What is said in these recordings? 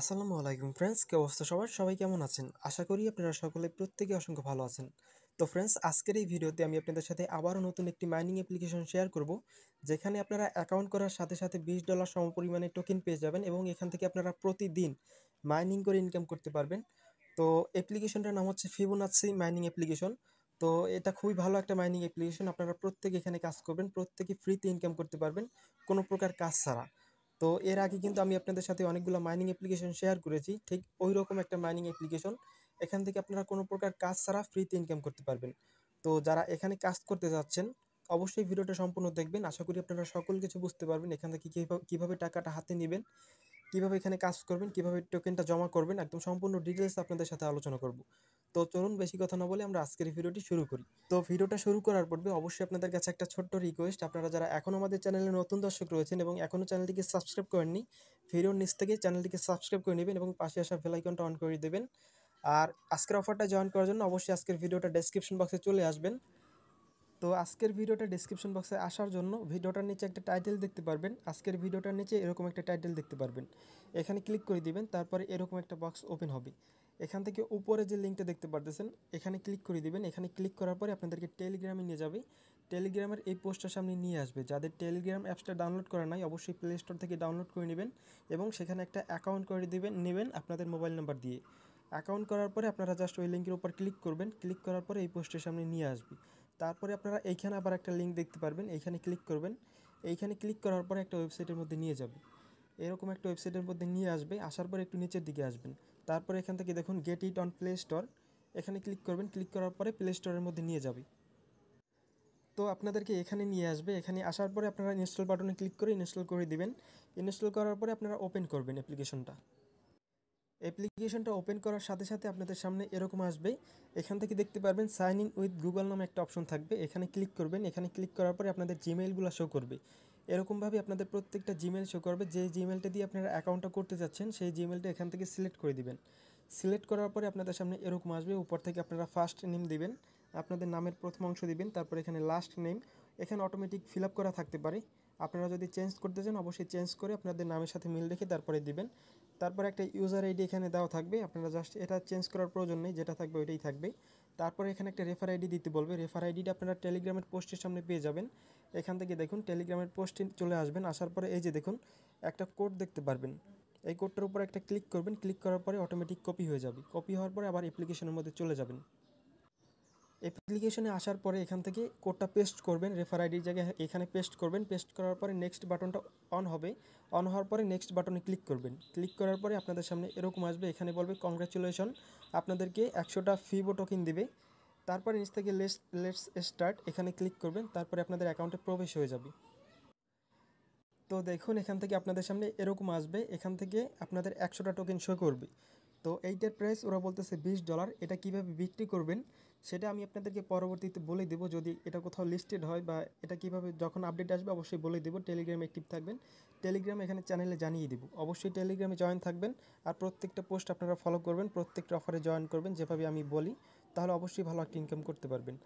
আসসালামু আলাইকুম ফ্রেন্ডস কী অবস্থা সবার সবাই কেমন আছেন আশা করি আপনারা সকলে প্রত্যেকে অসংখ্য ভালো আছেন তো ফ্রেন্ডস আজকের এই ভিডিওতে আমি আপনাদের সাথে আবারও নতুন একটি মাইনিং অ্যাপ্লিকেশন শেয়ার করব যেখানে আপনারা অ্যাকাউন্ট করার সাথে সাথে বিশ ডলার সমপরিমাণে টোকেন পেয়ে যাবেন এবং এখান থেকে আপনারা প্রতিদিন মাইনিং করে ইনকাম করতে পারবেন তো অ্যাপ্লিকেশনটার নাম হচ্ছে ফিবোনাচ্ছি মাইনিং অ্যাপ্লিকেশন তো এটা খুবই ভালো একটা মাইনিং অ্যাপ্লিকেশন আপনারা প্রত্যেকে এখানে কাজ করবেন প্রত্যেকে ফ্রিতে ইনকাম করতে পারবেন কোনো প্রকার কাজ ছাড়া তো এর আগে কিন্তু আমি আপনাদের সাথে অনেকগুলো মাইনিং অ্যাপ্লিকেশন শেয়ার করেছি ঠিক ওই রকম একটা মাইনিং অ্যাপ্লিকেশন এখান থেকে আপনারা কোনো প্রকার কাজ ছাড়া ফ্রিতে ইনকাম করতে পারবেন তো যারা এখানে কাজ করতে যাচ্ছেন অবশ্যই ভিডিওটা সম্পূর্ণ দেখবেন আশা করি আপনারা সকল কিছু বুঝতে পারবেন এখান থেকে কীভাবে টাকাটা হাতে নেবেন কিভাবে এখানে কাজ করবেন কিভাবে টোকেনটা জমা করবেন একদম সম্পূর্ণ ডিটেলস আপনাদের সাথে আলোচনা করব তো চলুন বেশি কথা না বলে আমরা আজকের ভিডিওটি শুরু করি তো ভিডিওটা শুরু করার পূর্বে অবশ্যই আপনাদের কাছে একটা ছোট্ট রিকোয়েস্ট আপনারা যারা এখনও আমাদের চ্যানেলে নতুন দর্শক রয়েছেন এবং এখনও চ্যানেলটিকে সাবস্ক্রাইব করেননি ভিডিওর নিচ থেকে চ্যানেলটিকে সাবস্ক্রাইব করে নেবেন এবং পাশে আসা বেলাইকনটা অন করে দেবেন আর আজকের অফারটা জয়েন করার জন্য অবশ্যই আজকের ভিডিওটা ডেসক্রিপশন বক্সে চলে আসবেন তো আজকের ভিডিওটা ডিসক্রিপশন বক্সে আসার জন্য ভিডিওটার নিচে একটা টাইটেল দেখতে পারবেন আজকের ভিডিওটার নিচে এরকম একটা টাইটেল দেখতে পারবেন এখানে ক্লিক করে দিবেন তারপরে এরকম একটা বক্স ওপেন হবে এখান থেকে উপরে যে লিঙ্কটা দেখতে পারতেছেন এখানে ক্লিক করে দিবেন এখানে ক্লিক করার পরে আপনাদেরকে টেলিগ্রামে নিয়ে যাবে টেলিগ্রামের এই পোস্টটা সামনে নিয়ে আসবে যাদের টেলিগ্রাম অ্যাপসটা ডাউনলোড করা নাই অবশ্যই প্লে স্টোর থেকে ডাউনলোড করে নেবেন এবং সেখানে একটা অ্যাকাউন্ট করে দেবেন নেবেন আপনাদের মোবাইল নাম্বার দিয়ে অ্যাকাউন্ট করার পরে আপনারা জাস্ট ওই লিঙ্কের উপর ক্লিক করবেন ক্লিক করার পরে এই পোস্টের সামনে নিয়ে আসবে তারপরে আপনারা এইখানে আবার একটা লিঙ্ক দেখতে পারবেন এইখানে ক্লিক করবেন এইখানে ক্লিক করার পরে একটা ওয়েবসাইটের মধ্যে নিয়ে যাবে এরকম একটা ওয়েবসাইটের মধ্যে নিয়ে আসবে আসার পরে একটু নিচের দিকে আসবেন তারপরে এখান থেকে দেখুন get it on Play Store এখানে ক্লিক করবেন ক্লিক করার পরে প্লে স্টোরের মধ্যে নিয়ে যাবে তো আপনাদেরকে এখানে নিয়ে আসবে এখানে আসার পরে আপনারা ইনস্টল বাটনে ক্লিক করে ইনস্টল করে দিবেন ইনস্টল করার পরে আপনারা ওপেন করবেন অ্যাপ্লিকেশনটা অ্যাপ্লিকেশনটা ওপেন করার সাথে সাথে আপনাদের সামনে এরকম আসবে এখান থেকে দেখতে পারবেন সাইন ইন উইথ গুগল নামে একটা অপশন থাকবে এখানে ক্লিক করবেন এখানে ক্লিক করার পরে আপনাদের জিমেইলগুলো শো করবে এরকমভাবে আপনাদের প্রত্যেকটা জিমেল শো করবে যে জিমেলটা দিয়ে আপনারা অ্যাকাউন্টটা করতে যাচ্ছেন সেই জিমেলটা এখান থেকে সিলেক্ট করে দিবেন সিলেক্ট করার পরে আপনাদের সামনে এরকম আসবে উপর থেকে আপনারা ফার্স্ট নেম দিবেন আপনাদের নামের প্রথম অংশ দিবেন তারপর এখানে লাস্ট নেম এখানে অটোমেটিক ফিল করা থাকতে পারে আপনারা যদি চেঞ্জ করতে চান অবশ্যই চেঞ্জ করে আপনাদের নামের সাথে মিল রেখে তারপরে দিবেন তারপর একটা ইউজার আইডি এখানে দেওয়া থাকবে আপনারা জাস্ট এটা চেঞ্জ করার প্রয়োজন নেই যেটা থাকবে ওইটাই থাকবে তারপরে এখানে একটা রেফার আইডি দিতে বলবে রেফার আইডিটা আপনারা টেলিগ্রামের পোস্টের সামনে পেয়ে যাবেন এখান থেকে দেখুন টেলিগ্রামের পোস্টে চলে আসবেন আসার পরে এই যে দেখুন একটা কোড দেখতে পারবেন এই কোডটার উপর একটা ক্লিক করবেন ক্লিক করার পরে অটোমেটিক কপি হয়ে যাবে কপি হওয়ার পরে আবার অ্যাপ্লিকেশনের মধ্যে চলে যাবেন অ্যাপ্লিকেশনে আসার পরে এখান থেকে কোডটা পেস্ট করবেন রেফার আইডির জায়গায় এখানে পেস্ট করবেন পেস্ট করার পরে নেক্সট বাটনটা অন হবে অন হওয়ার পরে নেক্সট বাটনে ক্লিক করবেন ক্লিক করার পরে আপনাদের সামনে এরকম আসবে এখানে বলবে কংগ্রাচুলেশন আপনাদেরকে একশোটা ফিবো টোকেন দেবে তারপরে নিচ থেকে লেস লেটস স্টার্ট এখানে ক্লিক করবেন তারপরে আপনাদের অ্যাকাউন্টে প্রবেশ হয়ে যাবে তো দেখুন এখান থেকে আপনাদের সামনে এরকম আসবে এখান থেকে আপনাদের একশোটা টোকেন শো করবে তো এইটার প্রাইস ওরা বলতেছে বিশ ডলার এটা কিভাবে বিক্রি করবেন সেটা আমি আপনাদেরকে পরবর্তীতে বলে দেবো যদি এটা কোথাও লিস্টেড হয় বা এটা কিভাবে যখন আপডেট আসবে অবশ্যই বলে দেবো টেলিগ্রামে অ্যাক্টিভ থাকবেন টেলিগ্রাম এখানে চ্যানেলে জানিয়ে দেবো অবশ্যই টেলিগ্রামে জয়েন থাকবেন আর প্রত্যেকটা পোস্ট আপনারা ফলো করবেন প্রত্যেকটা অফারে জয়েন করবেন যেভাবে আমি বলি তাহলে অবশ্যই ভালো একটা ইনকাম করতে পারবেন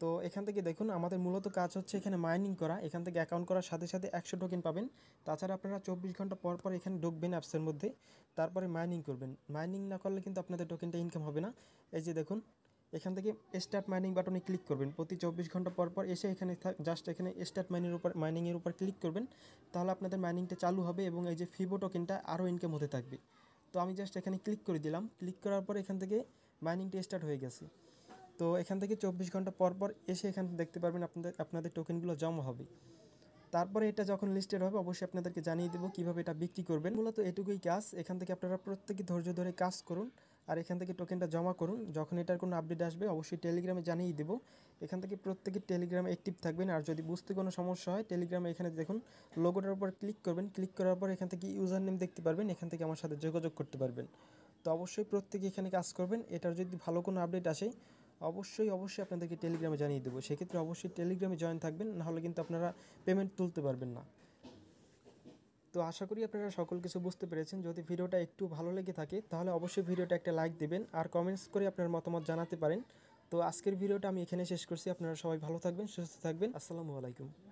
তো এখান থেকে দেখুন আমাদের মূলত কাজ হচ্ছে এখানে মাইনিং করা এখান থেকে অ্যাকাউন্ট করার সাথে সাথে একশো টোকেন পাবেন তাছাড়া আপনারা চব্বিশ ঘন্টা পর পর এখানে ঢুকবেন অ্যাপসের মধ্যে তারপরে মাইনিং করবেন মাইনিং না করলে কিন্তু আপনাদের টোকেনটা ইনকাম হবে না এই যে দেখুন এখান থেকে স্টার্ট মাইনিং বাটনে ক্লিক করবেন প্রতি চব্বিশ ঘন্টা পর পর এসে এখানে জাস্ট এখানে স্টার্ট মাইনের উপর মাইনিংয়ের উপর ক্লিক করবেন তাহলে আপনাদের মাইনিংটা চালু হবে এবং এই যে ফিবো টোকেনটা আরও ইনকাম হতে থাকবে তো আমি জাস্ট এখানে ক্লিক করে দিলাম ক্লিক করার পর এখান থেকে মাইনিংটা স্টার্ট হয়ে গেছে তো এখান থেকে চব্বিশ ঘন্টা পর পর এসে এখান দেখতে পারবেন আপনাদের আপনাদের টোকেনগুলো জমা হবে তারপরে এটা যখন লিস্টেড হবে অবশ্যই আপনাদেরকে জানিয়ে দেবো কীভাবে এটা বিক্রি করবেন মূলত এটুকুই কাজ এখান থেকে আপনারা প্রত্যেকে ধৈর্য ধরে কাজ করুন আর এখান থেকে টোকেনটা জমা করুন যখন এটার কোনো আপডেট আসবে অবশ্যই টেলিগ্রামে জানিয়ে দেবো এখান থেকে প্রত্যেকে টেলিগ্রামে অ্যাক্টিভ থাকবেন আর যদি বুঝতে কোনো সমস্যা হয় টেলিগ্রামে এখানে দেখুন লোগোটার উপর ক্লিক করবেন ক্লিক করার পর এখান থেকে ইউজার নেম দেখতে পারবেন এখান থেকে আমার সাথে যোগাযোগ করতে পারবেন তো অবশ্যই প্রত্যেকে এখানে কাজ করবেন এটার যদি ভালো কোনো আপডেট আসে অবশ্যই অবশ্যই আপনাদেরকে টেলিগ্রামে জানিয়ে দেবো সেক্ষেত্রে অবশ্যই টেলিগ্রামে জয়েন থাকবেন নাহলে কিন্তু আপনারা পেমেন্ট তুলতে পারবেন না তো আশা করি আপনারা সকল কিছু বুঝতে পেরেছেন যদি ভিডিওটা একটু ভালো লেগে থাকে তাহলে অবশ্যই ভিডিওটা একটা লাইক দেবেন আর কমেন্টস করে আপনার মতামত জানাতে পারেন তো আজকের ভিডিওটা আমি এখানে শেষ করছি আপনারা সবাই ভালো থাকবেন সুস্থ থাকবেন আসসালামু আলাইকুম